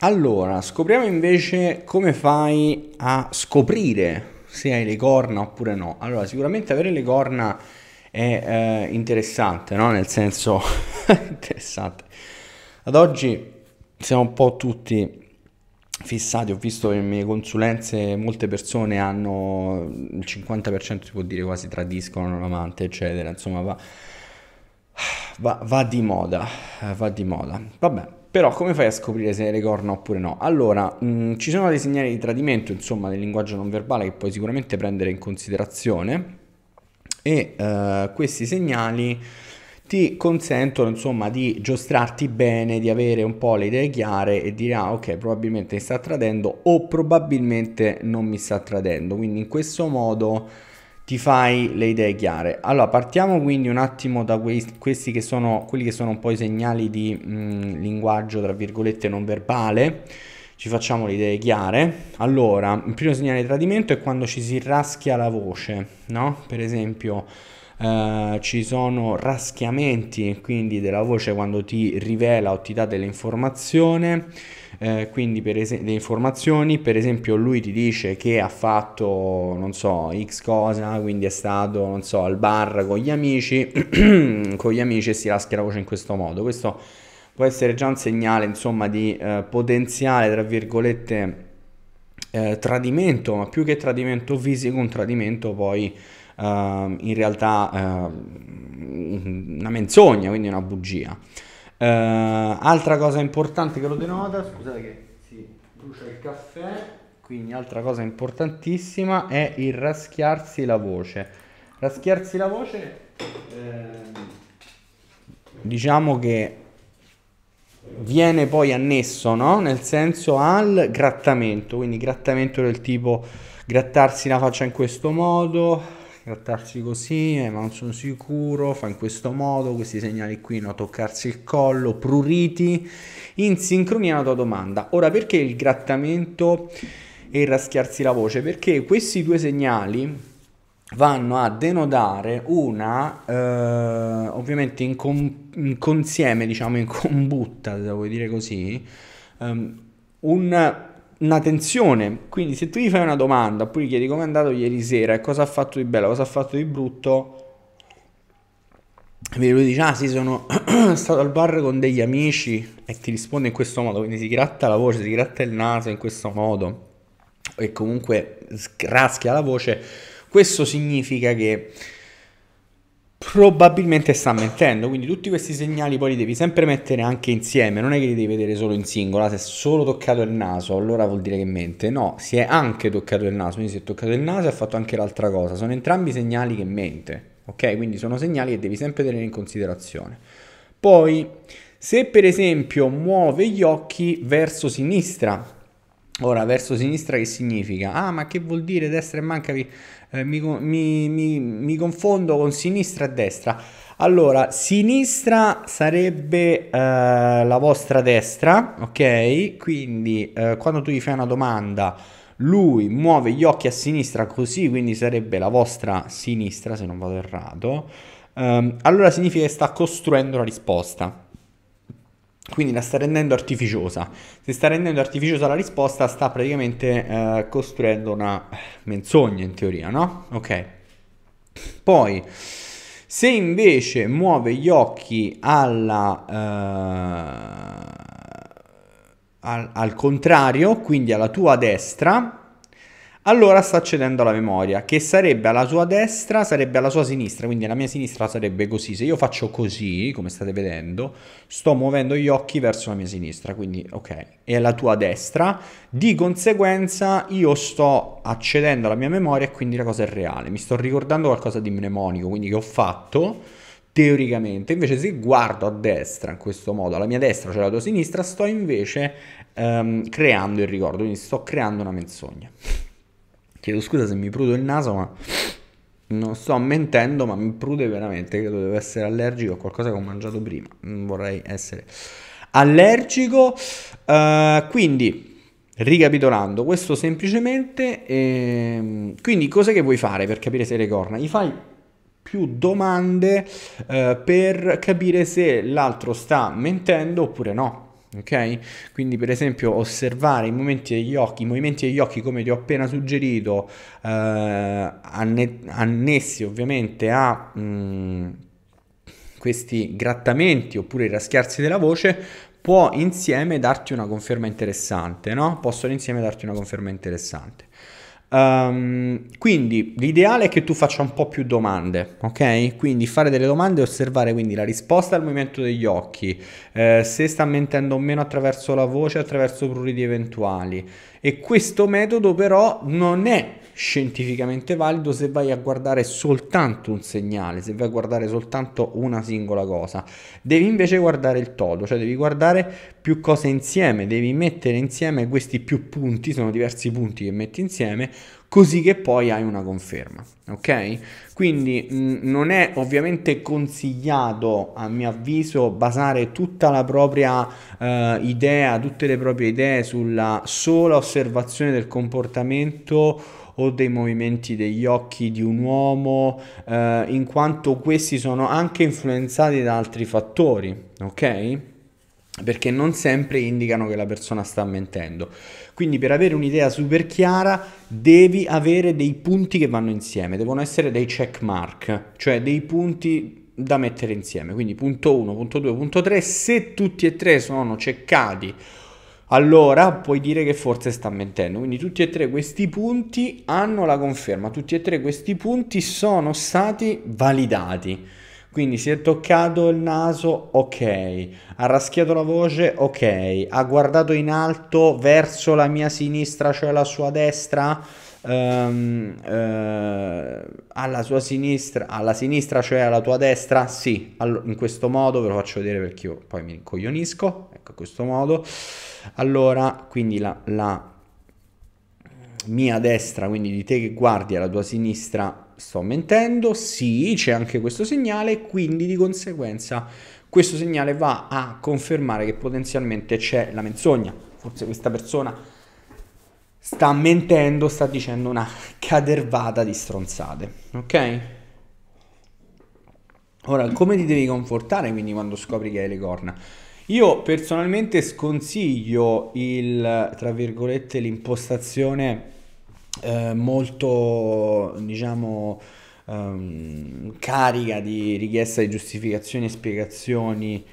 Allora, scopriamo invece come fai a scoprire se hai le corna oppure no. Allora, sicuramente avere le corna è eh, interessante, no? Nel senso, interessante. Ad oggi siamo un po' tutti fissati, ho visto nelle mie consulenze molte persone hanno il 50% si può dire quasi tradiscono l'amante, eccetera, insomma va, va, va di moda, va di moda. Vabbè, però come fai a scoprire se le corna oppure no? Allora, mh, mm, ci sono dei segnali di tradimento, insomma, del linguaggio non verbale che puoi sicuramente prendere in considerazione e uh, questi segnali ti consentono insomma di giostrarti bene, di avere un po' le idee chiare e dire ah ok probabilmente mi sta tradendo o probabilmente non mi sta tradendo. Quindi in questo modo ti fai le idee chiare. Allora, partiamo quindi un attimo da quei, questi che sono quelli che sono un po' i segnali di mh, linguaggio tra virgolette non verbale. Ci facciamo le idee chiare. Allora, il primo segnale di tradimento è quando ci si raschia la voce, no? Per esempio, eh, ci sono raschiamenti quindi della voce quando ti rivela o ti dà delle informazioni. Eh, quindi per es- le informazioni, per esempio lui ti dice che ha fatto, non so, x cosa, quindi è stato, non so, al bar con gli amici, con gli amici e si raschia la voce in questo modo. Questo può essere già un segnale, insomma, di eh, potenziale, tra virgolette, eh, tradimento, ma più che tradimento fisico, un tradimento poi uh, in realtà ehm, una menzogna, quindi una bugia. Ehm, altra cosa importante che lo denota, scusate che si brucia il caffè, quindi altra cosa importantissima è il raschiarsi la voce. Raschiarsi la voce, diciamo che viene poi annesso, no? Nel senso al grattamento, quindi grattamento del tipo grattarsi la faccia in questo modo, trattarsi così, eh, ma non sono sicuro, fa in questo modo, questi segnali qui, no, toccarsi il collo, pruriti, in sincronia alla tua domanda. Ora, perché il grattamento e il raschiarsi la voce? Perché questi due segnali vanno a denodare una eh, ovviamente in, com- in, consieme diciamo in combutta se vuoi dire così um, un una tensione. Quindi se tu gli fai una domanda, poi gli chiedi come è andato ieri sera e cosa ha fatto di bello, cosa ha fatto di brutto, e lui dice, ah sì, sono stato al bar con degli amici e ti risponde in questo modo, quindi si gratta la voce, si gratta il naso in questo modo e comunque raschia la voce, questo significa che probabilmente sta mentendo. Quindi tutti questi segnali poi li devi sempre mettere anche insieme, non è che li devi vedere solo in singola, se è solo toccato il naso, allora vuol dire che mente. No, si è anche toccato il naso, quindi si è toccato il naso e ha fatto anche l'altra cosa. Sono entrambi segnali che mente, ok? Quindi sono segnali che devi sempre tenere in considerazione. Poi, se per esempio muove gli occhi verso sinistra, Ora, verso sinistra che significa? Ah, ma che vuol dire destra e manca? Eh, mi, mi, mi, mi, confondo con sinistra e destra. Allora, sinistra sarebbe eh, la vostra destra, ok? Quindi eh, quando tu gli fai una domanda, lui muove gli occhi a sinistra così, quindi sarebbe la vostra sinistra, se non vado errato. Ehm, allora significa che sta costruendo la risposta. Quindi la sta rendendo artificiosa. Se sta rendendo artificiosa la risposta, sta praticamente eh, costruendo una menzogna in teoria, no? Ok. Poi, se invece muove gli occhi alla, eh, al, al contrario, quindi alla tua destra, allora sta accedendo alla memoria, che sarebbe alla sua destra, sarebbe alla sua sinistra, quindi la mia sinistra sarebbe così. Se io faccio così, come state vedendo, sto muovendo gli occhi verso la mia sinistra, quindi ok, è alla tua destra. Di conseguenza io sto accedendo alla mia memoria e quindi la cosa è reale. Mi sto ricordando qualcosa di mnemonico, quindi che ho fatto teoricamente. Invece, se guardo a destra in questo modo, alla mia destra, cioè alla tua sinistra, sto invece um, creando il ricordo, quindi sto creando una menzogna. Chiedo scusa se mi prudo il naso, ma non sto mentendo, ma mi prude veramente. Credo devo essere allergico a qualcosa che ho mangiato prima. Non vorrei essere allergico. Uh, quindi, ricapitolando, questo semplicemente... Eh, quindi, cosa che vuoi fare per capire se le corna? Gli fai più domande eh, per capire se l'altro sta mentendo oppure no ok? Quindi per esempio osservare i movimenti degli occhi, i movimenti degli occhi come ti ho appena suggerito, eh, anne- annessi ovviamente a mh, mm, questi grattamenti oppure i raschiarsi della voce, può insieme darti una conferma interessante, no? Possono insieme darti una conferma interessante. Um, quindi l'ideale è che tu faccia un po' più domande, ok? Quindi fare delle domande e osservare quindi la risposta al movimento degli occhi, eh, se sta mentendo o meno attraverso la voce, attraverso pruriti eventuali. E questo metodo però non è scientificamente valido se vai a guardare soltanto un segnale, se vai a guardare soltanto una singola cosa. Devi invece guardare il todo, cioè devi guardare più cose insieme, devi mettere insieme questi più punti, sono diversi punti che metti insieme, così che poi hai una conferma, ok? Quindi mh, mm, non è ovviamente consigliato, a mio avviso, basare tutta la propria eh, idea, tutte le proprie idee sulla sola osservazione del comportamento o dei movimenti degli occhi di un uomo, eh, in quanto questi sono anche influenzati da altri fattori, ok? Perché non sempre indicano che la persona sta mentendo. Quindi per avere un'idea super chiara devi avere dei punti che vanno insieme, devono essere dei check mark, cioè dei punti da mettere insieme. Quindi punto 1, punto 2, punto 3, se tutti e tre sono ceccati allora puoi dire che forse sta mentendo. Quindi tutti e tre questi punti hanno la conferma, tutti e tre questi punti sono stati validati. Quindi si è toccato il naso, ok, ha raschiato la voce, ok, ha guardato in alto verso la mia sinistra, cioè la sua destra, Um, uh, alla sua sinistra, alla sinistra, cioè alla tua destra, sì, All- in questo modo ve lo faccio vedere perché io poi mi incoglionisco, ecco in questo modo. Allora, quindi la, la mia destra, quindi di te che guardi alla tua sinistra, sto mentendo, sì, c'è anche questo segnale, quindi di conseguenza questo segnale va a confermare che potenzialmente c'è la menzogna. Forse questa persona sta mentendo, sta dicendo una cadervata di stronzate, ok? Ora, come ti devi confortare quindi quando scopri che hai le corna? Io personalmente sconsiglio il, tra virgolette, l'impostazione eh, molto, diciamo, ehm, carica di richiesta di giustificazioni e spiegazioni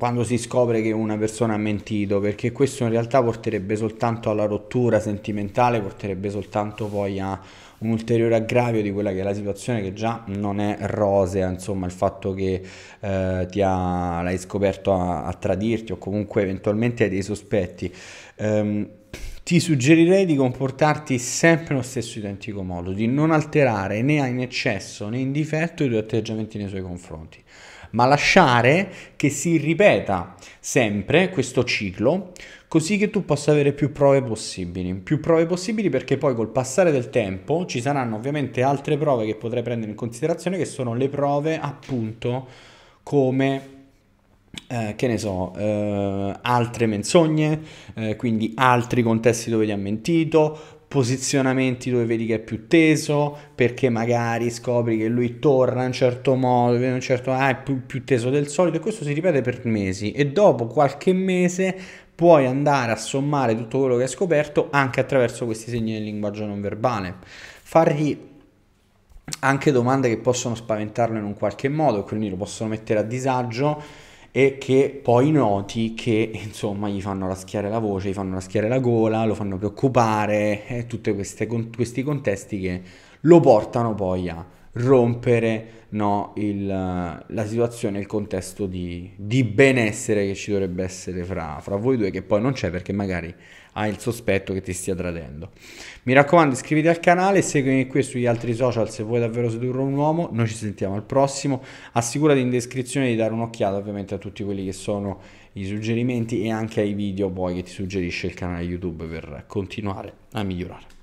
quando si scopre che una persona ha mentito, perché questo in realtà porterebbe soltanto alla rottura sentimentale, porterebbe soltanto poi a un ulteriore aggravio di quella che è la situazione che già non è rosea, insomma il fatto che eh, ti ha, l'hai scoperto a, a, tradirti o comunque eventualmente hai dei sospetti. Ehm, ti suggerirei di comportarti sempre nello stesso identico modo, di non alterare né in eccesso né in difetto i tuoi atteggiamenti nei suoi confronti ma lasciare che si ripeta sempre questo ciclo così che tu possa avere più prove possibili, più prove possibili perché poi col passare del tempo ci saranno ovviamente altre prove che potrai prendere in considerazione che sono le prove appunto come eh, che ne so, eh, altre menzogne, eh, quindi altri contesti dove ti ha mentito, posizionamenti dove vedi che è più teso, perché magari scopri che lui torna in un certo modo, in un certo, ah, è più, più teso del solito e questo si ripete per mesi e dopo qualche mese puoi andare a sommare tutto quello che hai scoperto anche attraverso questi segni del linguaggio non verbale, fargli anche domande che possono spaventarlo in un qualche modo, quindi lo possono mettere a disagio e che poi noti che insomma gli fanno raschiare la voce, gli fanno raschiare la gola, lo fanno preoccupare, eh, tutti questi contesti che lo portano poi a rompere no, il, la situazione, il contesto di, di, benessere che ci dovrebbe essere fra, fra, voi due, che poi non c'è perché magari hai il sospetto che ti stia tradendo. Mi raccomando, iscriviti al canale, seguimi qui sugli altri social se vuoi davvero sedurre un uomo. Noi ci sentiamo al prossimo. Assicurati in descrizione di dare un'occhiata ovviamente a tutti quelli che sono i suggerimenti e anche ai video poi che ti suggerisce il canale YouTube per continuare a migliorare.